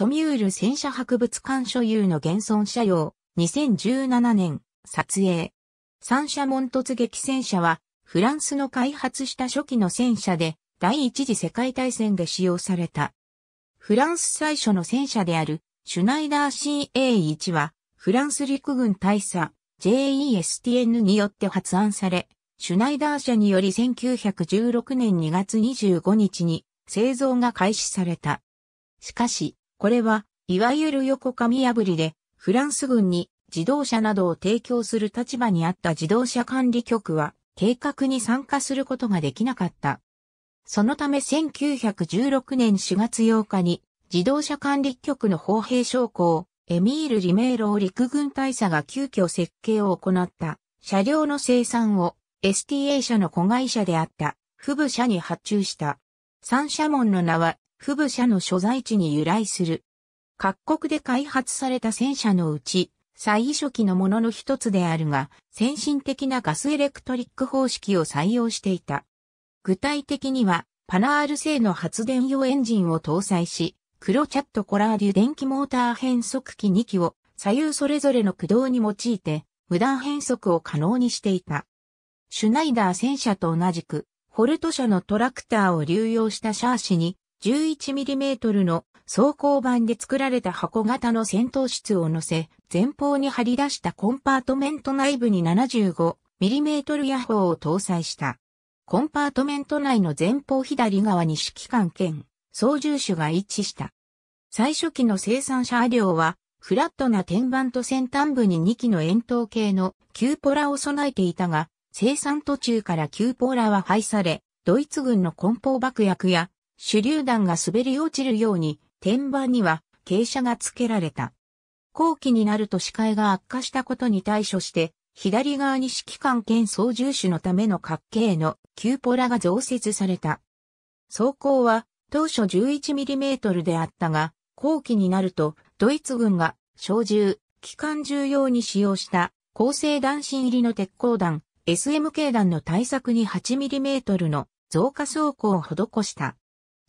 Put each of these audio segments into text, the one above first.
ソミュール戦車博物館所有の現存車用、2017年、撮影。三車門突撃戦車は、フランスの開発した初期の戦車で、第一次世界大戦で使用された。フランス最初の戦車である、シュナイダー CA1 は、フランス陸軍大佐 JESTN によって発案され、シュナイダー社により1916年2月25日に製造が開始された。しかし、これは、いわゆる横紙破りで、フランス軍に自動車などを提供する立場にあった自動車管理局は、計画に参加することができなかった。そのため1916年4月8日に、自動車管理局の砲兵将校、エミール・リメーロー陸軍大佐が急遽設計を行った車両の生産を STA 社の子会社であった、フブ社に発注した。三社門の名はフブ社の所在地に由来する。各国で開発された戦車のうち、最初期のものの一つであるが、先進的なガスエレクトリック方式を採用していた。具体的には、パナール製の発電用エンジンを搭載し、クロチャットコラーデュ電気モーター変速機2機を左右それぞれの駆動に用いて、無断変速を可能にしていた。シュナイダー戦車と同じく、ホルト社のトラクターを流用したシャーシに、11mm の装甲板で作られた箱型の戦闘室を乗せ、前方に張り出したコンパートメント内部に 75mm ヤホーを搭載した。コンパートメント内の前方左側に指揮官兼操縦手が一致した。最初期の生産車両は、フラットな天板と先端部に2機の円筒形のーポラを備えていたが、生産途中からーポラは廃され、ドイツ軍の梱包爆薬や手榴弾が滑り落ちるように、天板には傾斜がつけられた。後期になると視界が悪化したことに対処して、左側に指揮官兼操縦手のための角形のキューポラが増設された。装甲は当初 11mm であったが、後期になるとドイツ軍が小銃、機関銃用に使用した高性弾進入りの鉄鋼弾、SMK 弾の対策に 8mm の増加装甲を施した。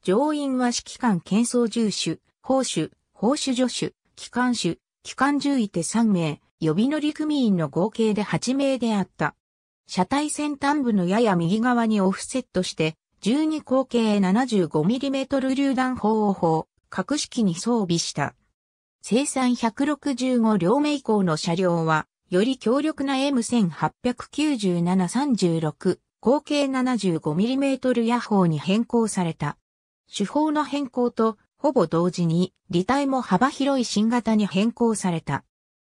上院は指揮官検曹従手、法手、法手、助手、機関手、機関獣医手3名、予備乗組員の合計で8名であった。車体先端部のやや右側にオフセットして、12口径 75mm 榴弾砲を砲、格式に装備した。生産165両目以降の車両は、より強力な M1897-36 口径 75mm 野砲に変更された。手法の変更と、ほぼ同時に、履体も幅広い新型に変更された。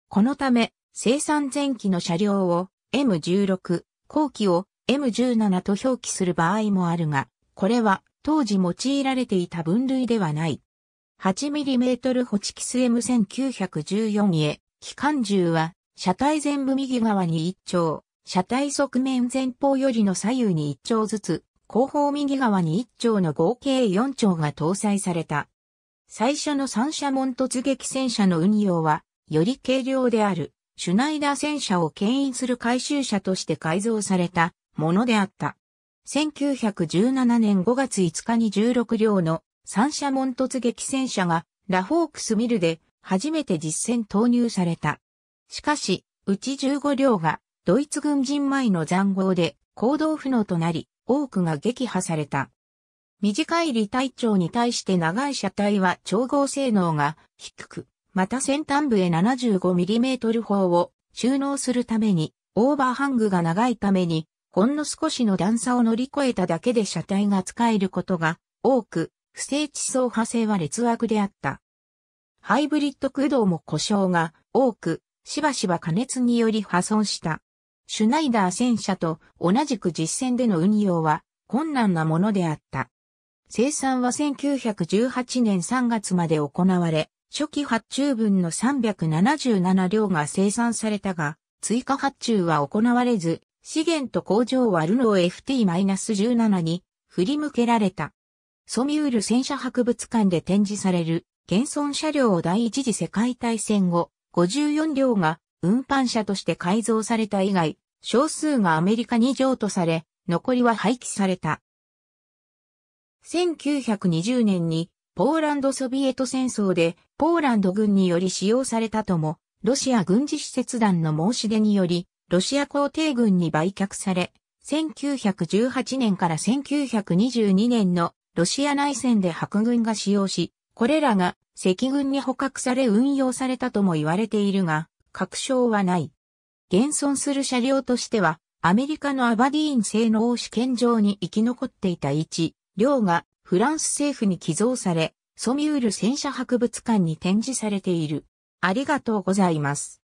このため、生産前期の車両を M16、後期を M17 と表記する場合もあるが、これは当時用いられていた分類ではない。8mm ホチキス M1914 へ、機関銃は、車体前部右側に一丁、車体側面前方よりの左右に一丁ずつ、後方右側に1丁の合計4丁が搭載された。最初の三車門突撃戦車の運用は、より軽量である、シュナイダー戦車を牽引する回収車として改造されたものであった。1917年5月5日に16両の三車門突撃戦車がラフォークスミルで初めて実戦投入された。しかし、うち15両がドイツ軍人前の残壕で行動不能となり、多くが撃破された。短い履体長に対して長い車体は調合性能が低く、また先端部へ 75mm 砲を収納するために、オーバーハングが長いために、ほんの少しの段差を乗り越えただけで車体が使えることが多く、不正地層派生は劣悪であった。ハイブリッド駆動も故障が多く、しばしば加熱により破損した。シュナイダー戦車と同じく実戦での運用は困難なものであった。生産は1918年3月まで行われ、初期発注分の377両が生産されたが、追加発注は行われず、資源と工場はルノー FT-17 に振り向けられた。ソミュール戦車博物館で展示される、現存車両を第一次世界大戦後、54両が運搬車として改造された以外、少数がアメリカに譲渡され、残りは廃棄された。1920年にポーランドソビエト戦争でポーランド軍により使用されたとも、ロシア軍事施設団の申し出により、ロシア皇帝軍に売却され、1918年から1922年のロシア内戦で白軍が使用し、これらが赤軍に捕獲され運用されたとも言われているが、確証はない。現存する車両としては、アメリカのアバディーン製の王試験場に生き残っていた1、両がフランス政府に寄贈され、ソミュール戦車博物館に展示されている。ありがとうございます。